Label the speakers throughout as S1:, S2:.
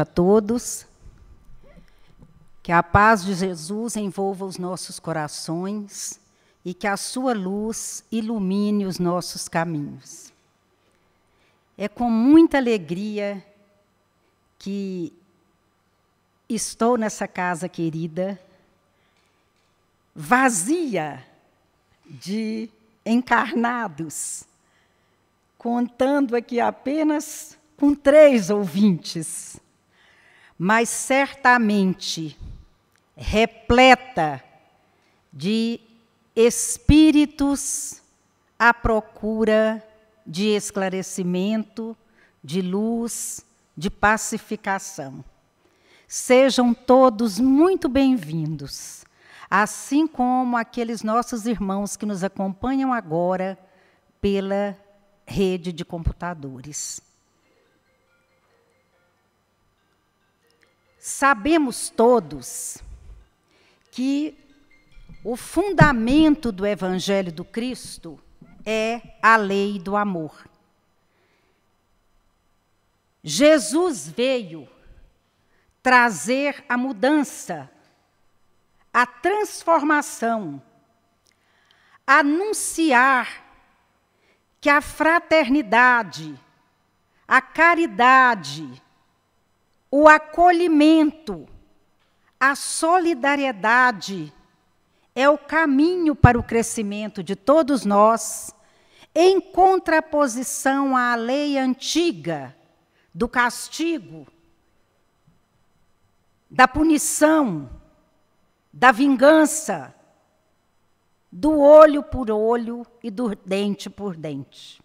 S1: a todos. Que a paz de Jesus envolva os nossos corações e que a sua luz ilumine os nossos caminhos. É com muita alegria que estou nessa casa querida, vazia de encarnados, contando aqui apenas com três ouvintes mas certamente repleta de espíritos à procura de esclarecimento, de luz, de pacificação. Sejam todos muito bem-vindos, assim como aqueles nossos irmãos que nos acompanham agora pela rede de computadores. Sabemos todos que o fundamento do Evangelho do Cristo é a lei do amor. Jesus veio trazer a mudança, a transformação, anunciar que a fraternidade, a caridade, o acolhimento, a solidariedade é o caminho para o crescimento de todos nós, em contraposição à lei antiga do castigo, da punição, da vingança, do olho por olho e do dente por dente.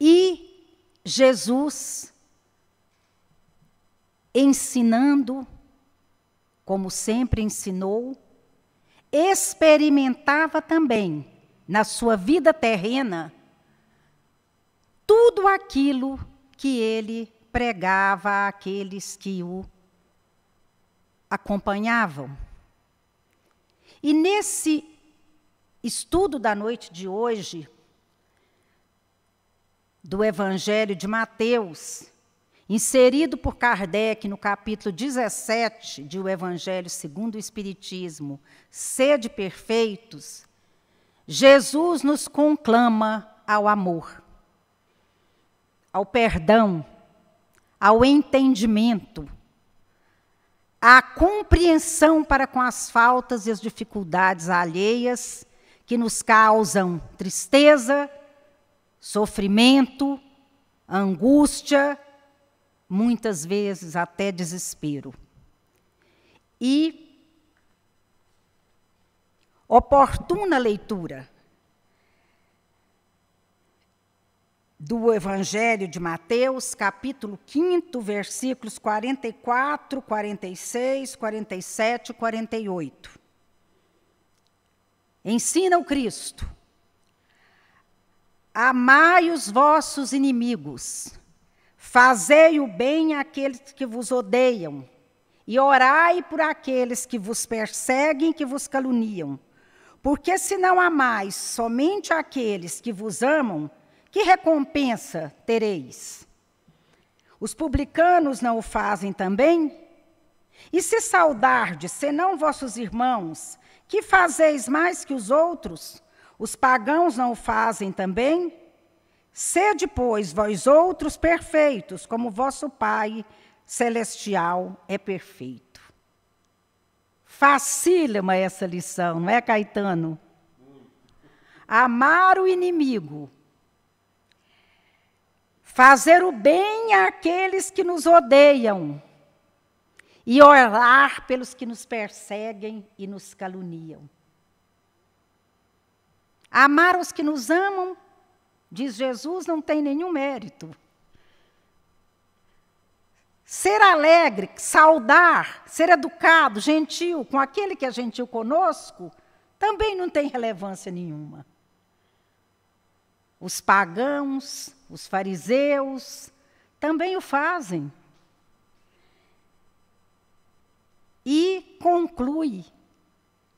S1: E Jesus ensinando, como sempre ensinou, experimentava também na sua vida terrena tudo aquilo que ele pregava àqueles que o acompanhavam. E nesse estudo da noite de hoje, do Evangelho de Mateus, inserido por Kardec no capítulo 17 de O Evangelho segundo o Espiritismo, Sede Perfeitos, Jesus nos conclama ao amor, ao perdão, ao entendimento, à compreensão para com as faltas e as dificuldades alheias que nos causam tristeza, sofrimento, angústia, muitas vezes até desespero. E oportuna leitura do Evangelho de Mateus, capítulo 5, versículos 44, 46, 47 e 48. Ensina o Cristo Amai os vossos inimigos, fazei o bem àqueles que vos odeiam, e orai por aqueles que vos perseguem e que vos caluniam. Porque se não amais somente aqueles que vos amam, que recompensa tereis? Os publicanos não o fazem também? E se saudardes, senão vossos irmãos, que fazeis mais que os outros? Os pagãos não o fazem também? Sede, pois, vós outros perfeitos, como vosso Pai celestial é perfeito. Facílima essa lição, não é, Caetano? Amar o inimigo. Fazer o bem àqueles que nos odeiam. E orar pelos que nos perseguem e nos caluniam. Amar os que nos amam, diz Jesus, não tem nenhum mérito. Ser alegre, saudar, ser educado, gentil com aquele que é gentil conosco, também não tem relevância nenhuma. Os pagãos, os fariseus, também o fazem. E conclui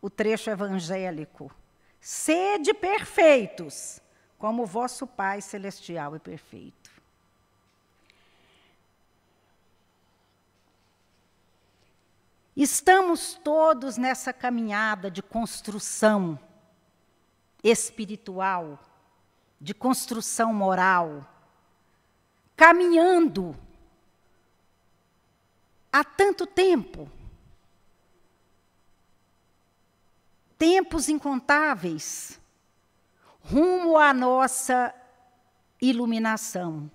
S1: o trecho evangélico. Sede perfeitos, como vosso Pai Celestial é perfeito. Estamos todos nessa caminhada de construção espiritual, de construção moral, caminhando há tanto tempo. tempos incontáveis rumo à nossa iluminação.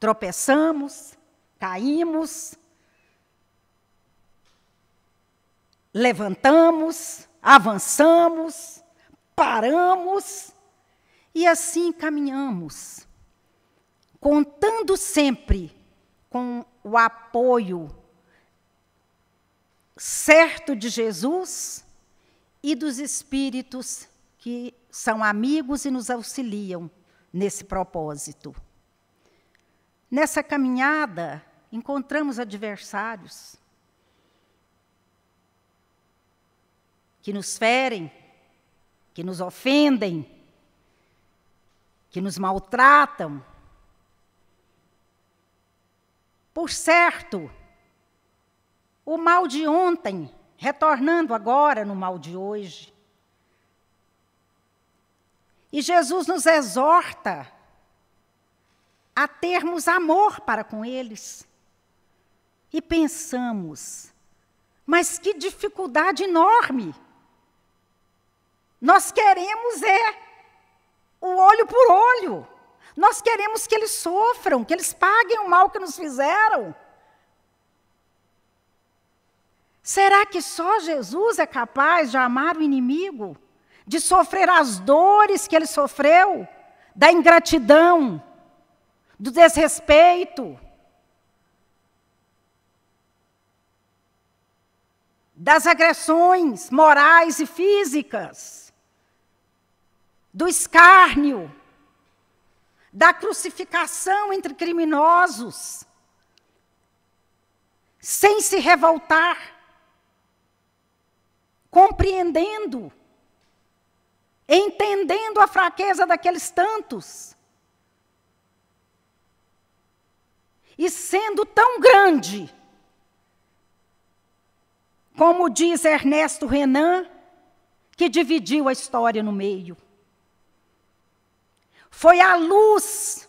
S1: Tropeçamos, caímos, levantamos, avançamos, paramos e assim caminhamos, contando sempre com o apoio certo de Jesus e dos espíritos que são amigos e nos auxiliam nesse propósito. Nessa caminhada, encontramos adversários que nos ferem, que nos ofendem, que nos maltratam. Por certo, o mal de ontem retornando agora no mal de hoje. E Jesus nos exorta a termos amor para com eles. E pensamos, mas que dificuldade enorme! Nós queremos é o olho por olho. Nós queremos que eles sofram, que eles paguem o mal que nos fizeram. Será que só Jesus é capaz de amar o inimigo? De sofrer as dores que ele sofreu? Da ingratidão? Do desrespeito? Das agressões morais e físicas? Do escárnio? Da crucificação entre criminosos? Sem se revoltar? compreendendo, entendendo a fraqueza daqueles tantos. E sendo tão grande, como diz Ernesto Renan, que dividiu a história no meio. Foi a luz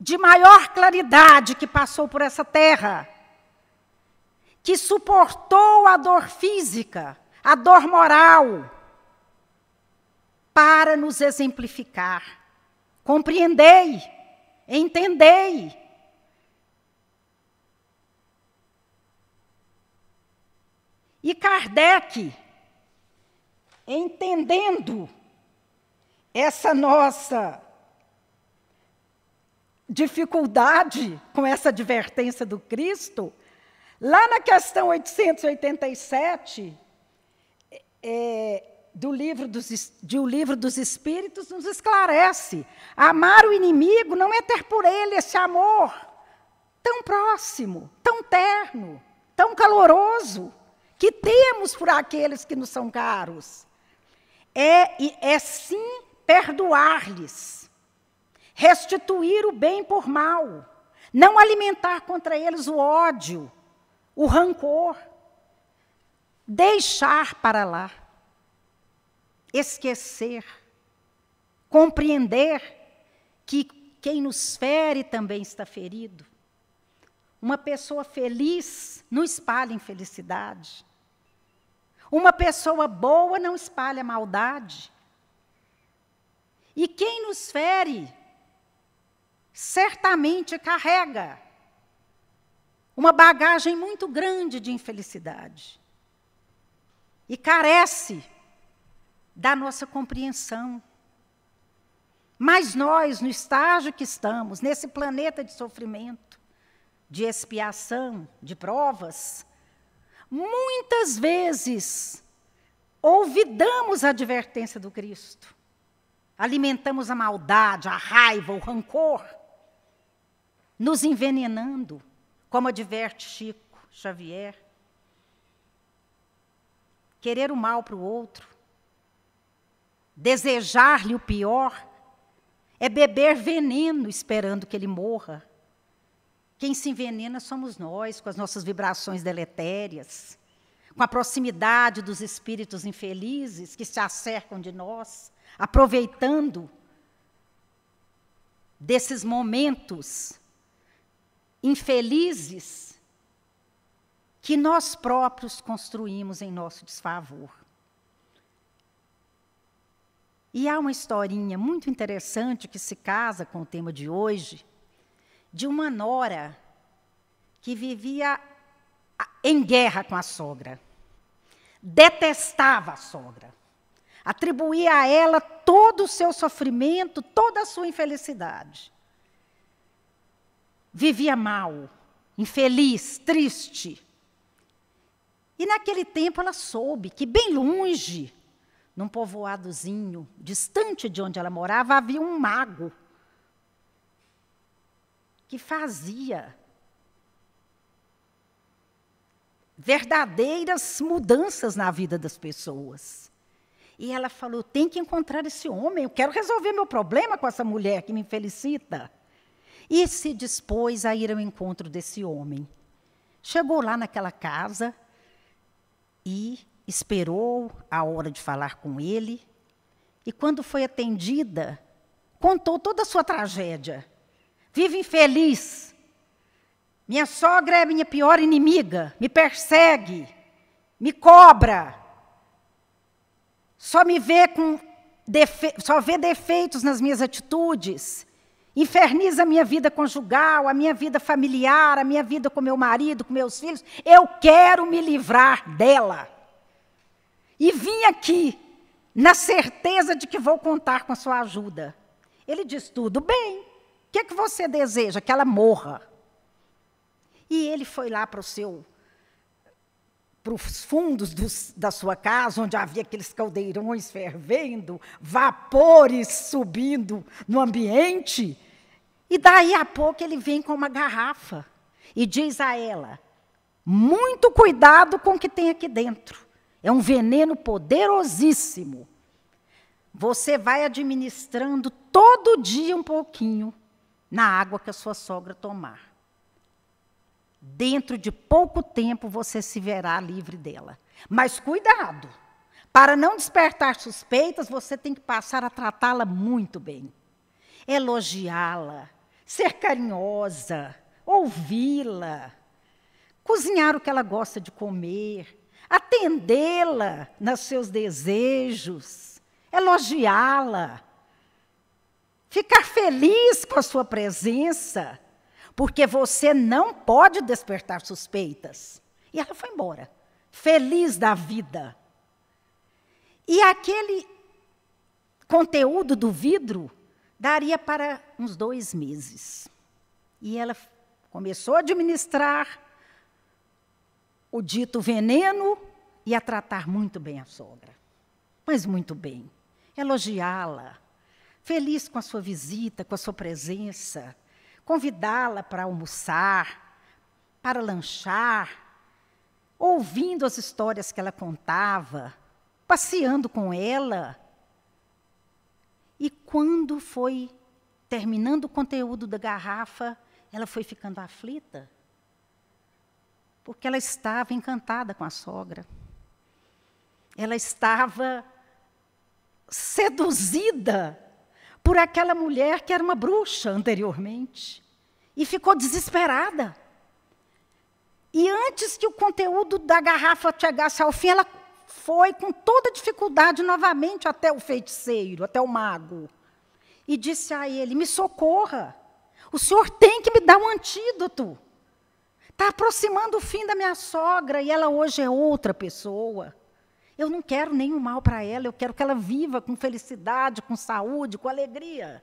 S1: de maior claridade que passou por essa terra que suportou a dor física, a dor moral, para nos exemplificar. Compreendei, entendei. E Kardec, entendendo essa nossa dificuldade com essa advertência do Cristo, Lá na questão 887 é, do livro dos, de O Livro dos Espíritos, nos esclarece: amar o inimigo não é ter por ele esse amor tão próximo, tão terno, tão caloroso que temos por aqueles que nos são caros. É, é sim perdoar-lhes, restituir o bem por mal, não alimentar contra eles o ódio o rancor, deixar para lá, esquecer, compreender que quem nos fere também está ferido. Uma pessoa feliz não espalha infelicidade. Uma pessoa boa não espalha maldade. E quem nos fere certamente carrega uma bagagem muito grande de infelicidade. E carece da nossa compreensão. Mas nós, no estágio que estamos, nesse planeta de sofrimento, de expiação, de provas, muitas vezes ouvidamos a advertência do Cristo. Alimentamos a maldade, a raiva, o rancor, nos envenenando, como adverte Chico Xavier, querer o mal para o outro, desejar-lhe o pior, é beber veneno esperando que ele morra. Quem se envenena somos nós, com as nossas vibrações deletérias, com a proximidade dos espíritos infelizes que se acercam de nós, aproveitando desses momentos infelizes que nós próprios construímos em nosso desfavor. E há uma historinha muito interessante que se casa com o tema de hoje, de uma nora que vivia em guerra com a sogra. Detestava a sogra. Atribuía a ela todo o seu sofrimento, toda a sua infelicidade vivia mal, infeliz, triste. E naquele tempo ela soube que, bem longe, num povoadozinho, distante de onde ela morava, havia um mago que fazia verdadeiras mudanças na vida das pessoas. E ela falou: tem que encontrar esse homem, eu quero resolver meu problema com essa mulher que me infelicita e se dispôs a ir ao encontro desse homem. Chegou lá naquela casa e esperou a hora de falar com ele. E quando foi atendida, contou toda a sua tragédia. Vive infeliz. Minha sogra é minha pior inimiga, me persegue, me cobra. Só me vê com só vê defeitos nas minhas atitudes inferniza a minha vida conjugal, a minha vida familiar, a minha vida com meu marido, com meus filhos. Eu quero me livrar dela. E vim aqui na certeza de que vou contar com a sua ajuda. Ele diz: tudo bem, o que, é que você deseja? Que ela morra. E ele foi lá para o seu para os fundos da sua casa, onde havia aqueles caldeirões fervendo, vapores subindo no ambiente, e daí a pouco ele vem com uma garrafa e diz a ela: muito cuidado com o que tem aqui dentro. É um veneno poderosíssimo. Você vai administrando todo dia um pouquinho na água que a sua sogra tomar. Dentro de pouco tempo você se verá livre dela. Mas cuidado! Para não despertar suspeitas, você tem que passar a tratá-la muito bem, elogiá-la, ser carinhosa, ouvi-la, cozinhar o que ela gosta de comer, atendê-la nos seus desejos, elogiá-la, ficar feliz com a sua presença, porque você não pode despertar suspeitas. E ela foi embora, feliz da vida. E aquele conteúdo do vidro daria para uns dois meses. E ela começou a administrar o dito veneno e a tratar muito bem a sogra. Mas muito bem. Elogiá-la, feliz com a sua visita, com a sua presença, convidá-la para almoçar, para lanchar, ouvindo as histórias que ela contava, passeando com ela. E quando foi terminando o conteúdo da garrafa, ela foi ficando aflita, porque ela estava encantada com a sogra. Ela estava seduzida por aquela mulher que era uma bruxa anteriormente e ficou desesperada. E antes que o conteúdo da garrafa chegasse ao fim, ela foi com toda dificuldade novamente até o feiticeiro, até o mago e disse a ele: Me socorra, o senhor tem que me dar um antídoto. Está aproximando o fim da minha sogra e ela hoje é outra pessoa. Eu não quero nenhum mal para ela, eu quero que ela viva com felicidade, com saúde, com alegria.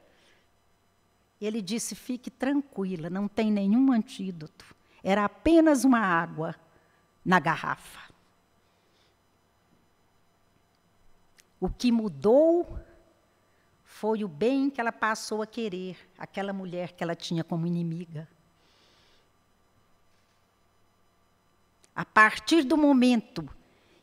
S1: Ele disse: Fique tranquila, não tem nenhum antídoto. Era apenas uma água na garrafa. O que mudou foi o bem que ela passou a querer, aquela mulher que ela tinha como inimiga. A partir do momento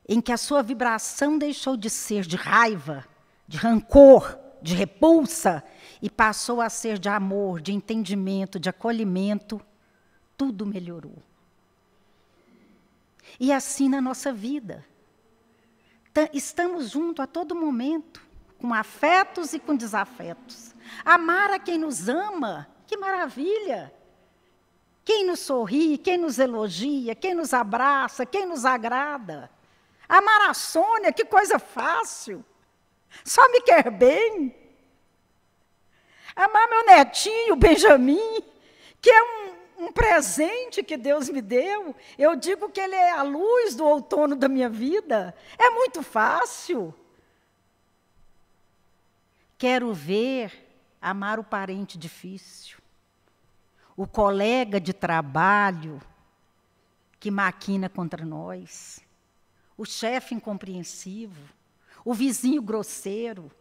S1: em que a sua vibração deixou de ser de raiva, de rancor, de repulsa, e passou a ser de amor, de entendimento, de acolhimento, tudo melhorou. E é assim na nossa vida. Estamos junto a todo momento com afetos e com desafetos. Amar a quem nos ama, que maravilha! Quem nos sorri, quem nos elogia, quem nos abraça, quem nos agrada. Amar a Sônia, que coisa fácil! Só me quer bem. Amar meu netinho, Benjamin, que é um, um presente que Deus me deu. Eu digo que ele é a luz do outono da minha vida. É muito fácil. Quero ver amar o parente difícil, o colega de trabalho que maquina contra nós, o chefe incompreensivo, o vizinho grosseiro,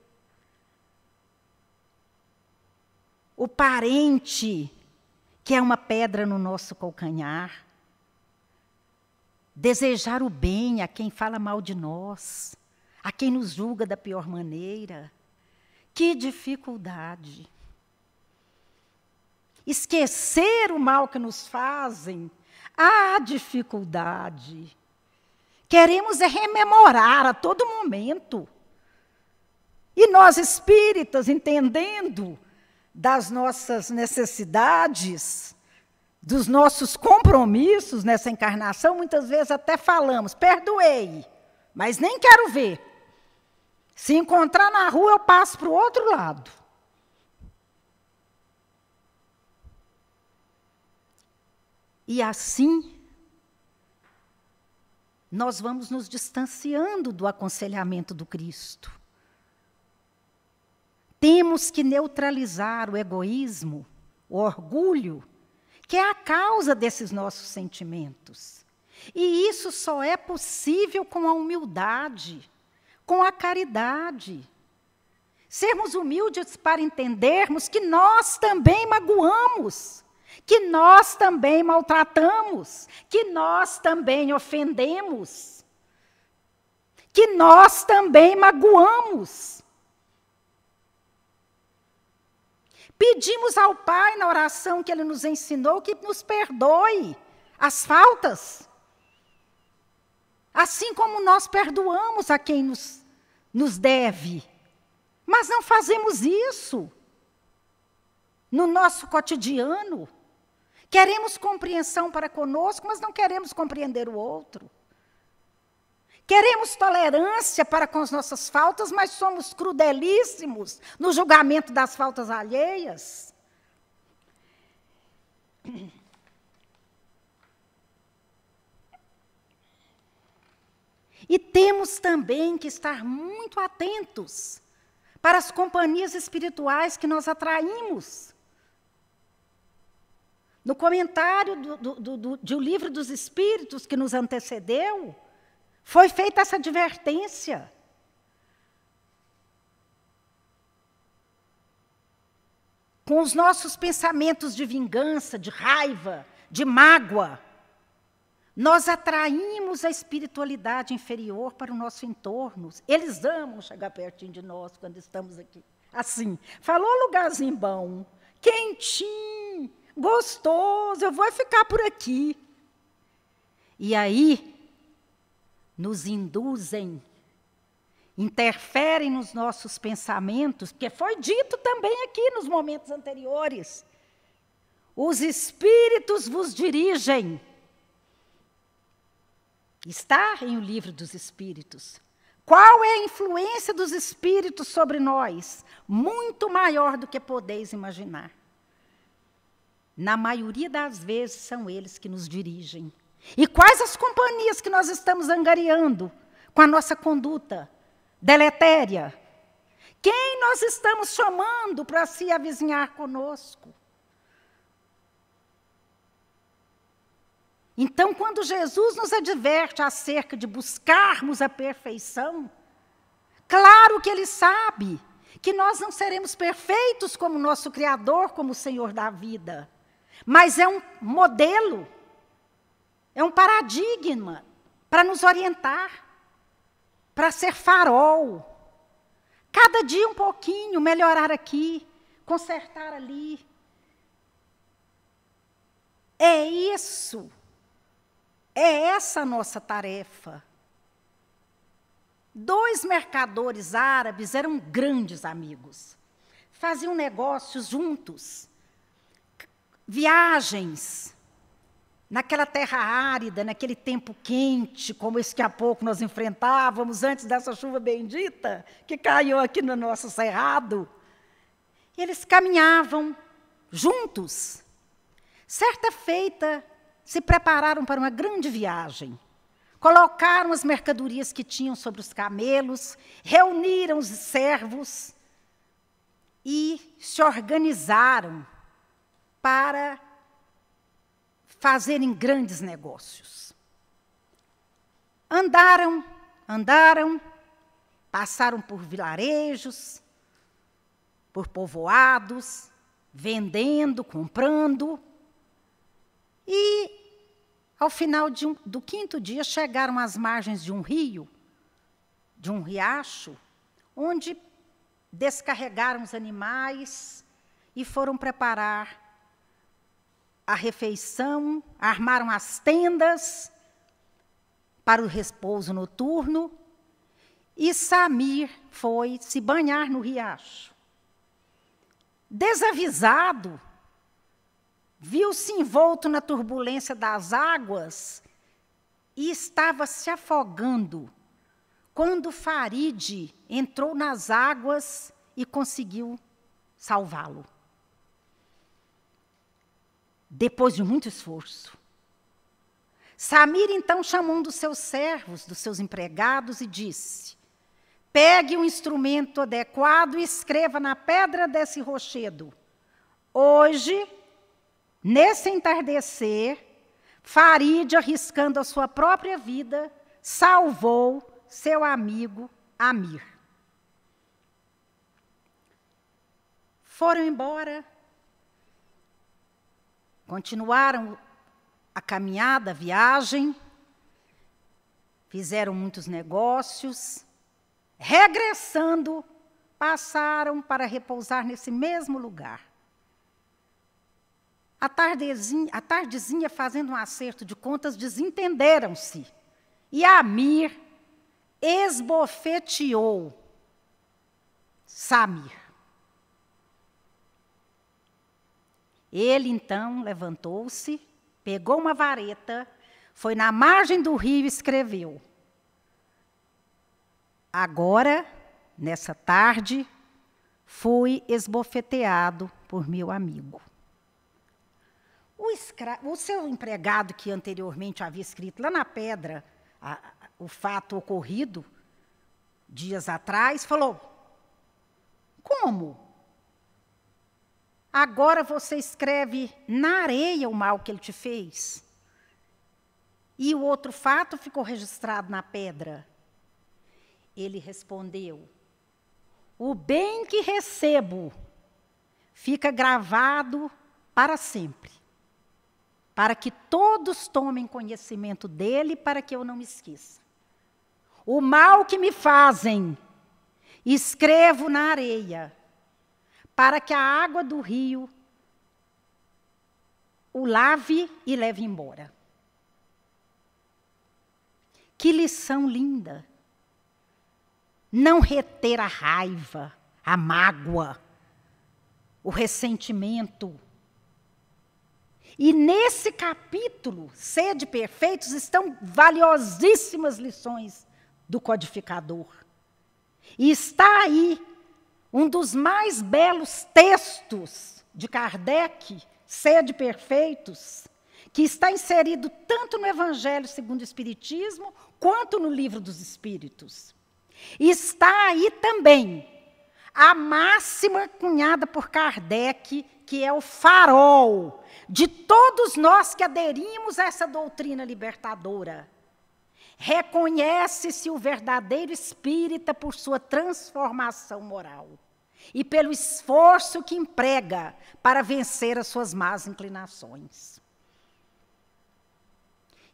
S1: o parente que é uma pedra no nosso calcanhar, desejar o bem a quem fala mal de nós, a quem nos julga da pior maneira que dificuldade. Esquecer o mal que nos fazem, há dificuldade. Queremos é rememorar a todo momento. E nós espíritas, entendendo das nossas necessidades, dos nossos compromissos nessa encarnação, muitas vezes até falamos: perdoei, mas nem quero ver. Se encontrar na rua, eu passo para o outro lado. E assim, nós vamos nos distanciando do aconselhamento do Cristo. Temos que neutralizar o egoísmo, o orgulho, que é a causa desses nossos sentimentos. E isso só é possível com a humildade com a caridade. Sermos humildes para entendermos que nós também magoamos, que nós também maltratamos, que nós também ofendemos, que nós também magoamos. Pedimos ao Pai na oração que Ele nos ensinou que nos perdoe as faltas, assim como nós perdoamos a quem nos nos deve. Mas não fazemos isso no nosso cotidiano. Queremos compreensão para conosco, mas não queremos compreender o outro. Queremos tolerância para com as nossas faltas, mas somos crudelíssimos no julgamento das faltas alheias. E temos também que estar muito atentos para as companhias espirituais que nós atraímos. No comentário do, do, do, do livro dos Espíritos que nos antecedeu, foi feita essa advertência. Com os nossos pensamentos de vingança, de raiva, de mágoa, nós atraímos a espiritualidade inferior para o nosso entorno. Eles amam chegar pertinho de nós quando estamos aqui. Assim, falou lugarzinho bom, quentinho, gostoso, eu vou ficar por aqui. E aí, nos induzem, interferem nos nossos pensamentos, porque foi dito também aqui nos momentos anteriores. Os espíritos vos dirigem Está em o livro dos Espíritos. Qual é a influência dos Espíritos sobre nós? Muito maior do que podeis imaginar. Na maioria das vezes são eles que nos dirigem. E quais as companhias que nós estamos angariando com a nossa conduta deletéria? Quem nós estamos chamando para se avizinhar conosco? Então, quando Jesus nos adverte acerca de buscarmos a perfeição, claro que ele sabe que nós não seremos perfeitos como nosso Criador, como o Senhor da vida, mas é um modelo, é um paradigma para nos orientar, para ser farol. Cada dia um pouquinho, melhorar aqui, consertar ali. É isso é essa a nossa tarefa. Dois mercadores árabes eram grandes amigos. Faziam negócios juntos, viagens. Naquela terra árida, naquele tempo quente, como esse que há pouco nós enfrentávamos, antes dessa chuva bendita que caiu aqui no nosso cerrado, eles caminhavam juntos. Certa feita, se prepararam para uma grande viagem. Colocaram as mercadorias que tinham sobre os camelos, reuniram os servos e se organizaram para fazerem grandes negócios. Andaram, andaram, passaram por vilarejos, por povoados, vendendo, comprando, e, ao final um, do quinto dia, chegaram às margens de um rio, de um riacho, onde descarregaram os animais e foram preparar a refeição, armaram as tendas para o repouso noturno. E Samir foi se banhar no riacho. Desavisado, viu-se envolto na turbulência das águas e estava se afogando quando Farid entrou nas águas e conseguiu salvá-lo. Depois de muito esforço. Samir então chamou um dos seus servos, dos seus empregados, e disse: Pegue um instrumento adequado e escreva na pedra desse rochedo. Hoje Nesse entardecer, Farid, arriscando a sua própria vida, salvou seu amigo Amir. Foram embora, continuaram a caminhada, a viagem, fizeram muitos negócios, regressando, passaram para repousar nesse mesmo lugar. A tardezinha, a tardezinha fazendo um acerto de contas, desentenderam-se. E Amir esbofeteou Samir. Ele então levantou-se, pegou uma vareta, foi na margem do rio e escreveu. Agora, nessa tarde, fui esbofeteado por meu amigo. O, o seu empregado que anteriormente havia escrito lá na pedra a, o fato ocorrido dias atrás, falou: Como? Agora você escreve na areia o mal que ele te fez. E o outro fato ficou registrado na pedra. Ele respondeu: O bem que recebo fica gravado para sempre para que todos tomem conhecimento dele, para que eu não me esqueça. O mal que me fazem, escrevo na areia, para que a água do rio o lave e leve embora. Que lição linda! Não reter a raiva, a mágoa, o ressentimento e nesse capítulo, Sede Perfeitos, estão valiosíssimas lições do codificador. E está aí um dos mais belos textos de Kardec, Sede Perfeitos, que está inserido tanto no Evangelho segundo o Espiritismo, quanto no Livro dos Espíritos. E está aí também a máxima cunhada por Kardec que é o farol de todos nós que aderimos a essa doutrina libertadora. Reconhece-se o verdadeiro espírita por sua transformação moral e pelo esforço que emprega para vencer as suas más inclinações.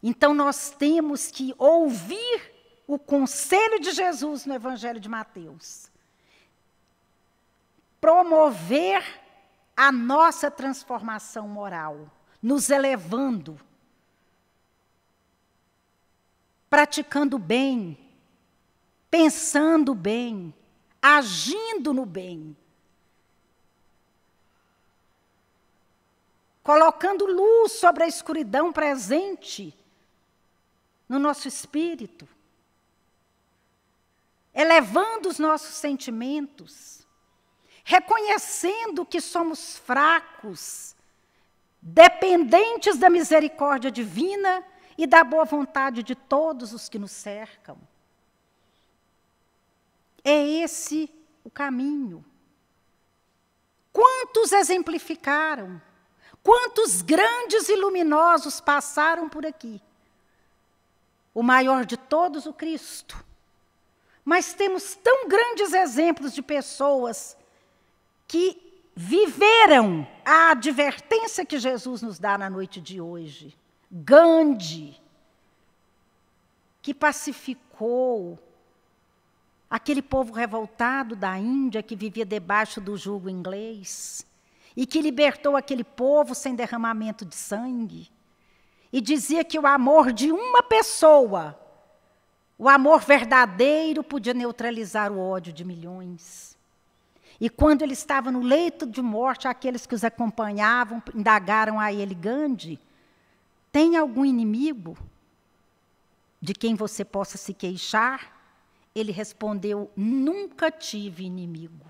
S1: Então nós temos que ouvir o conselho de Jesus no Evangelho de Mateus. Promover a nossa transformação moral, nos elevando, praticando bem, pensando bem, agindo no bem. colocando luz sobre a escuridão presente no nosso espírito, elevando os nossos sentimentos, reconhecendo que somos fracos, dependentes da misericórdia divina e da boa vontade de todos os que nos cercam. É esse o caminho. Quantos exemplificaram? Quantos grandes e luminosos passaram por aqui? O maior de todos, o Cristo. Mas temos tão grandes exemplos de pessoas que viveram a advertência que Jesus nos dá na noite de hoje. Gandhi, que pacificou aquele povo revoltado da Índia que vivia debaixo do jugo inglês e que libertou aquele povo sem derramamento de sangue. E dizia que o amor de uma pessoa, o amor verdadeiro, podia neutralizar o ódio de milhões. E quando ele estava no leito de morte, aqueles que os acompanhavam indagaram a ele: Gandhi, tem algum inimigo de quem você possa se queixar? Ele respondeu: Nunca tive inimigo.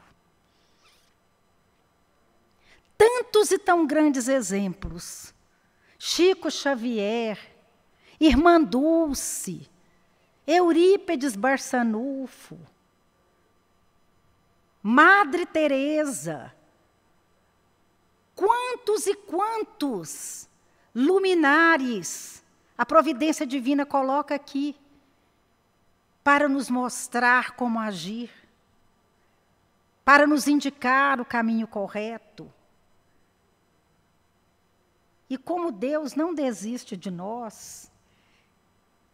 S1: Tantos e tão grandes exemplos. Chico Xavier, Irmã Dulce, Eurípedes Barçanufo, Madre Teresa. Quantos e quantos luminares a providência divina coloca aqui para nos mostrar como agir, para nos indicar o caminho correto. E como Deus não desiste de nós,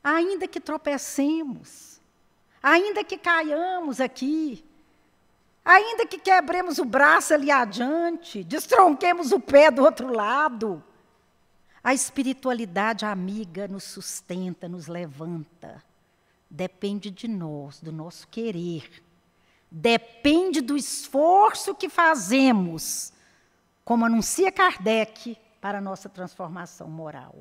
S1: ainda que tropecemos, ainda que caiamos aqui, Ainda que quebremos o braço ali adiante, destronquemos o pé do outro lado, a espiritualidade amiga nos sustenta, nos levanta. Depende de nós, do nosso querer. Depende do esforço que fazemos, como anuncia Kardec, para a nossa transformação moral.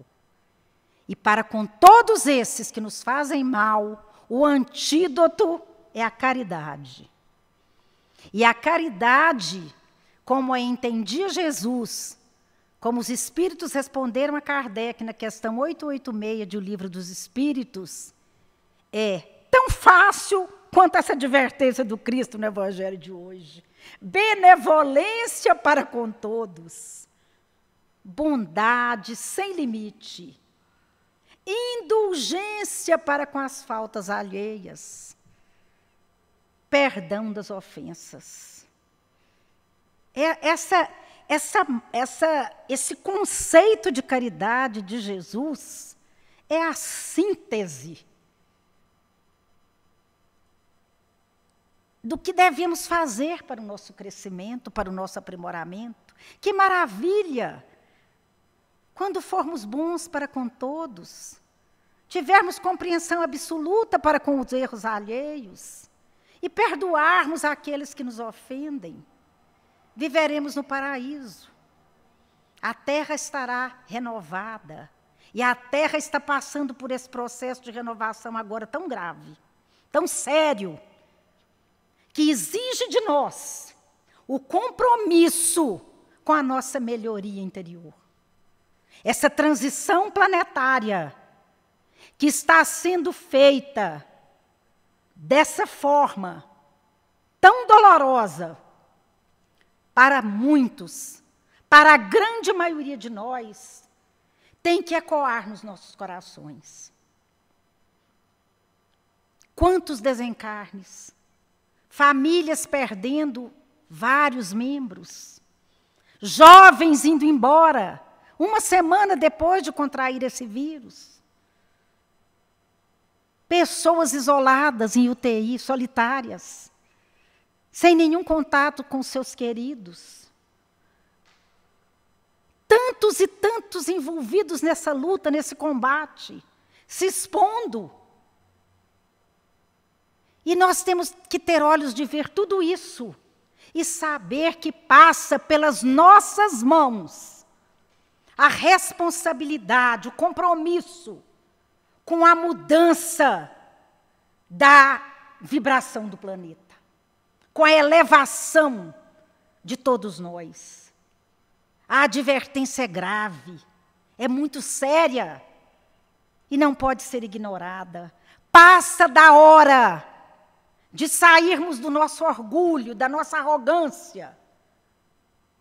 S1: E para com todos esses que nos fazem mal, o antídoto é a caridade. E a caridade, como a entendia Jesus, como os espíritos responderam a Kardec na questão 886 de O Livro dos Espíritos, é tão fácil quanto essa advertência do Cristo no Evangelho de hoje. Benevolência para com todos, bondade sem limite, indulgência para com as faltas alheias, perdão das ofensas. É essa, essa, essa, esse conceito de caridade de Jesus é a síntese do que devemos fazer para o nosso crescimento, para o nosso aprimoramento. Que maravilha! Quando formos bons para com todos, tivermos compreensão absoluta para com os erros alheios, e perdoarmos aqueles que nos ofendem, viveremos no paraíso. A terra estará renovada. E a terra está passando por esse processo de renovação agora tão grave, tão sério, que exige de nós o compromisso com a nossa melhoria interior. Essa transição planetária que está sendo feita dessa forma tão dolorosa para muitos, para a grande maioria de nós, tem que ecoar nos nossos corações. Quantos desencarnes, famílias perdendo vários membros, jovens indo embora, uma semana depois de contrair esse vírus pessoas isoladas em UTI, solitárias, sem nenhum contato com seus queridos. Tantos e tantos envolvidos nessa luta, nesse combate, se expondo. E nós temos que ter olhos de ver tudo isso e saber que passa pelas nossas mãos a responsabilidade, o compromisso com a mudança da vibração do planeta, com a elevação de todos nós. A advertência é grave, é muito séria e não pode ser ignorada. Passa da hora de sairmos do nosso orgulho, da nossa arrogância,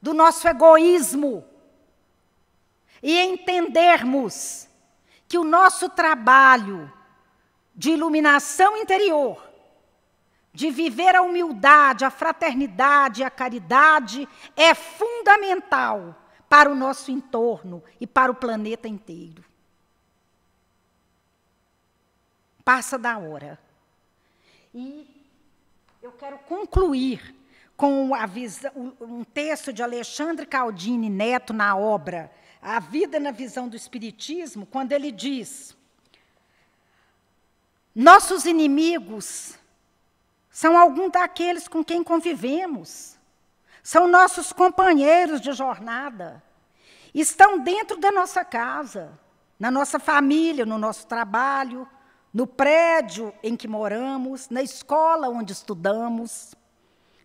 S1: do nosso egoísmo e entendermos que o nosso trabalho de iluminação interior, de viver a humildade, a fraternidade, a caridade, é fundamental para o nosso entorno e para o planeta inteiro. Passa da hora. E eu quero concluir com um texto de Alexandre Caldini Neto na obra a vida na visão do Espiritismo, quando ele diz: nossos inimigos são alguns daqueles com quem convivemos, são nossos companheiros de jornada, estão dentro da nossa casa, na nossa família, no nosso trabalho, no prédio em que moramos, na escola onde estudamos,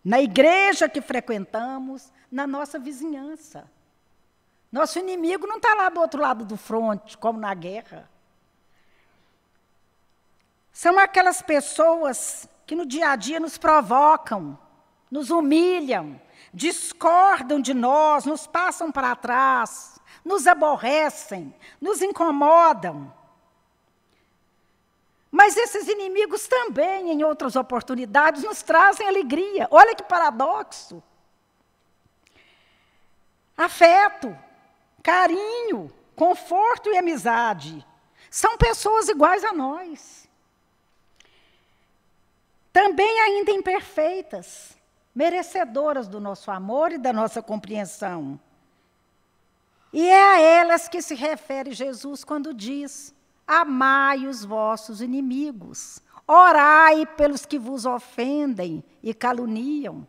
S1: na igreja que frequentamos, na nossa vizinhança. Nosso inimigo não está lá do outro lado do fronte, como na guerra. São aquelas pessoas que no dia a dia nos provocam, nos humilham, discordam de nós, nos passam para trás, nos aborrecem, nos incomodam. Mas esses inimigos também, em outras oportunidades, nos trazem alegria. Olha que paradoxo. Afeto, carinho, conforto e amizade. São pessoas iguais a nós. Também ainda imperfeitas, merecedoras do nosso amor e da nossa compreensão. E é a elas que se refere Jesus quando diz: Amai os vossos inimigos, orai pelos que vos ofendem e caluniam.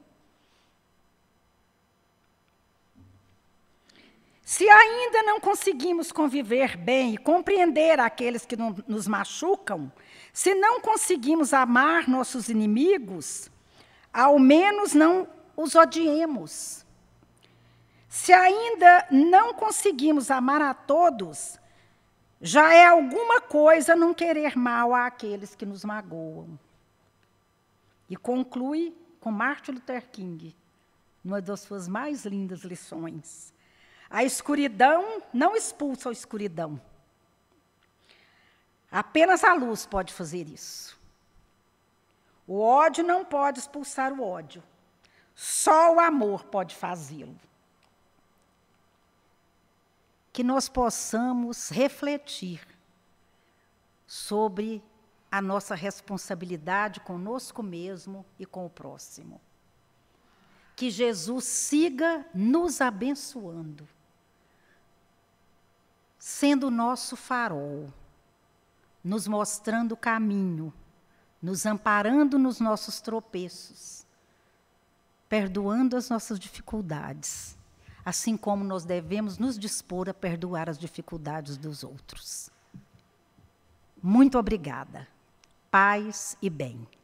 S1: Se ainda não conseguimos conviver bem e compreender aqueles que nos machucam, se não conseguimos amar nossos inimigos, ao menos não os odiemos. Se ainda não conseguimos amar a todos, já é alguma coisa não querer mal àqueles que nos magoam. E conclui com Martin Luther King, numa das suas mais lindas lições. A escuridão não expulsa a escuridão. Apenas a luz pode fazer isso. O ódio não pode expulsar o ódio. Só o amor pode fazê-lo. Que nós possamos refletir sobre a nossa responsabilidade conosco mesmo e com o próximo. Que Jesus siga nos abençoando sendo o nosso farol, nos mostrando o caminho, nos amparando nos nossos tropeços, perdoando as nossas dificuldades, assim como nós devemos nos dispor a perdoar as dificuldades dos outros. Muito obrigada. Paz e bem.